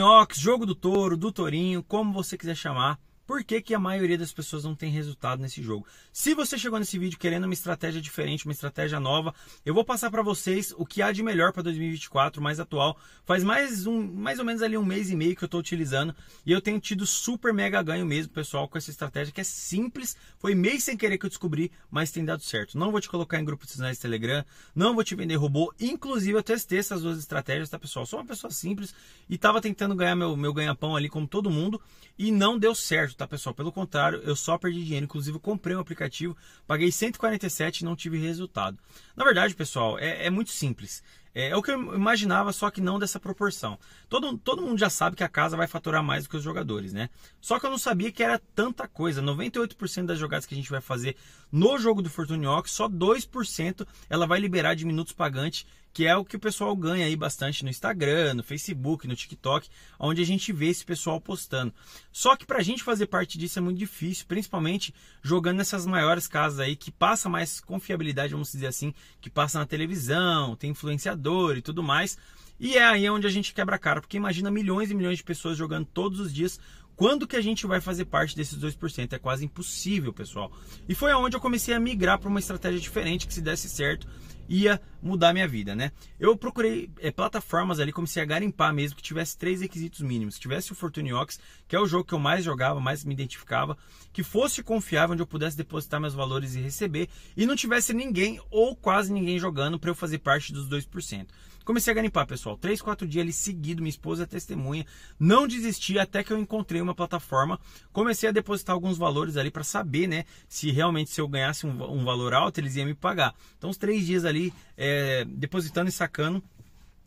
Ox, Jogo do Touro, do Torinho, como você quiser chamar. Por que, que a maioria das pessoas não tem resultado nesse jogo? Se você chegou nesse vídeo querendo uma estratégia diferente, uma estratégia nova, eu vou passar para vocês o que há de melhor para 2024, mais atual. Faz mais, um, mais ou menos ali um mês e meio que eu estou utilizando e eu tenho tido super mega ganho mesmo, pessoal, com essa estratégia que é simples. Foi meio sem querer que eu descobri, mas tem dado certo. Não vou te colocar em grupo de sinais Telegram, não vou te vender robô. Inclusive, eu testei essas duas estratégias, tá, pessoal? Sou uma pessoa simples e estava tentando ganhar meu, meu ganha-pão ali como todo mundo e não deu certo. Tá, tá, pessoal? Pelo contrário, eu só perdi dinheiro. Inclusive, eu comprei um aplicativo, paguei 147 e não tive resultado. Na verdade, pessoal, é, é muito simples. É, é, o que eu imaginava, só que não dessa proporção. Todo, todo mundo já sabe que a casa vai faturar mais do que os jogadores, né? Só que eu não sabia que era tanta coisa. 98% das jogadas que a gente vai fazer no jogo do Fortune Ox, só 2% ela vai liberar de minutos pagante, que é o que o pessoal ganha aí bastante no Instagram, no Facebook, no TikTok, onde a gente vê esse pessoal postando. Só que pra gente fazer parte disso é muito difícil, principalmente jogando nessas maiores casas aí que passa mais confiabilidade, vamos dizer assim, que passa na televisão, tem influenciador computador e tudo mais. E é aí onde a gente quebra a cara, porque imagina milhões e milhões de pessoas jogando todos os dias quando que a gente vai fazer parte desses 2%? É quase impossível, pessoal. E foi aonde eu comecei a migrar para uma estratégia diferente que se desse certo ia mudar minha vida, né? Eu procurei é, plataformas ali, comecei a garimpar mesmo que tivesse três requisitos mínimos, que tivesse o Fortuniox, que é o jogo que eu mais jogava, mais me identificava, que fosse confiável, onde eu pudesse depositar meus valores e receber, e não tivesse ninguém ou quase ninguém jogando para eu fazer parte dos 2%. Comecei a garimpar, pessoal, três, quatro dias ali seguido, minha esposa é testemunha, não desisti até que eu encontrei uma plataforma, comecei a depositar alguns valores ali para saber, né, se realmente se eu ganhasse um, um, valor alto eles iam me pagar. Então, os três dias ali é, depositando e sacando,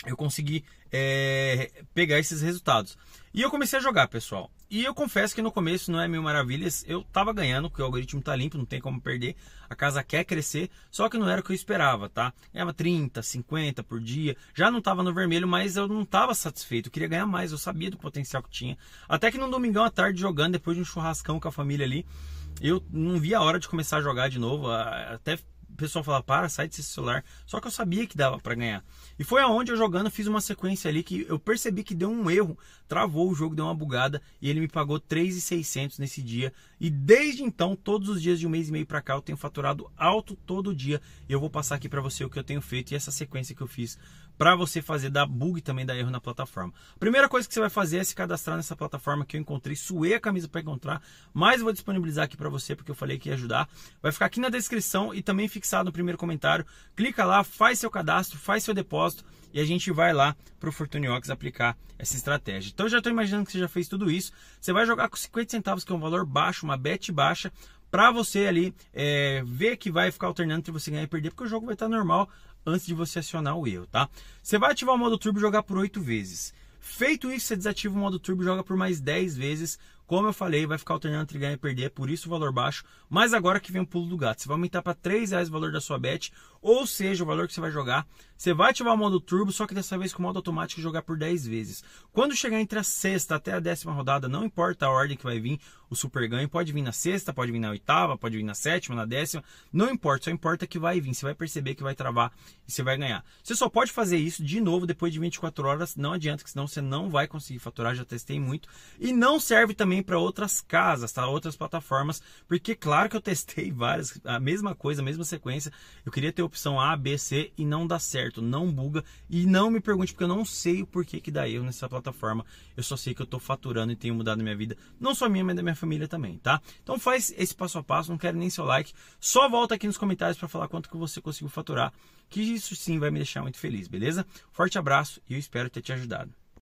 eu consegui é, pegar esses resultados. E eu comecei a jogar, pessoal. E eu confesso que no começo não é mil maravilhas, eu tava ganhando, porque o algoritmo tá limpo, não tem como perder, a casa quer crescer, só que não era o que eu esperava, tá? Ganhava 30, 50 por dia, já não tava no vermelho, mas eu não tava satisfeito, eu queria ganhar mais, eu sabia do potencial que tinha. Até que num domingão à tarde jogando, depois de um churrascão com a família ali, eu não vi a hora de começar a jogar de novo, ah, até o pessoal falava, para, sai desse celular. Só que eu sabia que dava para ganhar. E foi aonde eu jogando fiz uma sequência ali que eu percebi que deu um erro, travou o jogo, deu uma bugada e ele me pagou 3,600 nesse dia. E desde então, todos os dias de um mês e meio para cá, eu tenho faturado alto todo dia. E eu vou passar aqui para você o que eu tenho feito e essa sequência que eu fiz para você fazer dar bug também dar erro na plataforma. Primeira coisa que você vai fazer é se cadastrar nessa plataforma que eu encontrei, suei a camisa para encontrar, mas vou disponibilizar aqui para você porque eu falei que ia ajudar. Vai ficar aqui na descrição e também fica fixado no primeiro comentário. Clica lá, faz seu cadastro, faz seu depósito e a gente vai lá para o Fortuniox aplicar essa estratégia. Então já estou imaginando que você já fez tudo isso. Você vai jogar com 50 centavos, que é um valor baixo, uma bet baixa, para você ali é, ver que vai ficar alternando entre você ganhar e perder, porque o jogo vai estar normal antes de você acionar o erro, tá? Você vai ativar o modo turbo e jogar por 8 vezes. Feito isso, você desativa o modo turbo e joga por mais 10 vezes como eu falei, vai ficar alternando entre ganhar e perder, por isso o valor baixo. Mas agora que vem o pulo do gato, você vai aumentar para R$ reais o valor da sua bet, ou seja, o valor que você vai jogar. Você vai ativar o modo turbo, só que dessa vez com o modo automático jogar por 10 vezes. Quando chegar entre a sexta até a décima rodada, não importa a ordem que vai vir, o super ganho pode vir na sexta, pode vir na oitava, pode vir na sétima, na décima, não importa, só importa que vai vir, você vai perceber que vai travar e você vai ganhar. Você só pode fazer isso de novo depois de 24 horas, não adianta, que senão você não vai conseguir faturar, já testei muito. E não serve também também para outras casas, tá? outras plataformas, porque claro que eu testei várias, a mesma coisa, a mesma sequência. Eu queria ter opção A, B, C e não dá certo, não buga e não me pergunte porque eu não sei o porquê que dá erro nessa plataforma. Eu só sei que eu estou faturando e tenho mudado minha vida, não só minha, mas da minha família também, tá? Então faz esse passo a passo, não quero nem seu like, só volta aqui nos comentários para falar quanto que você conseguiu faturar, que isso sim vai me deixar muito feliz, beleza? Forte abraço e eu espero ter te ajudado.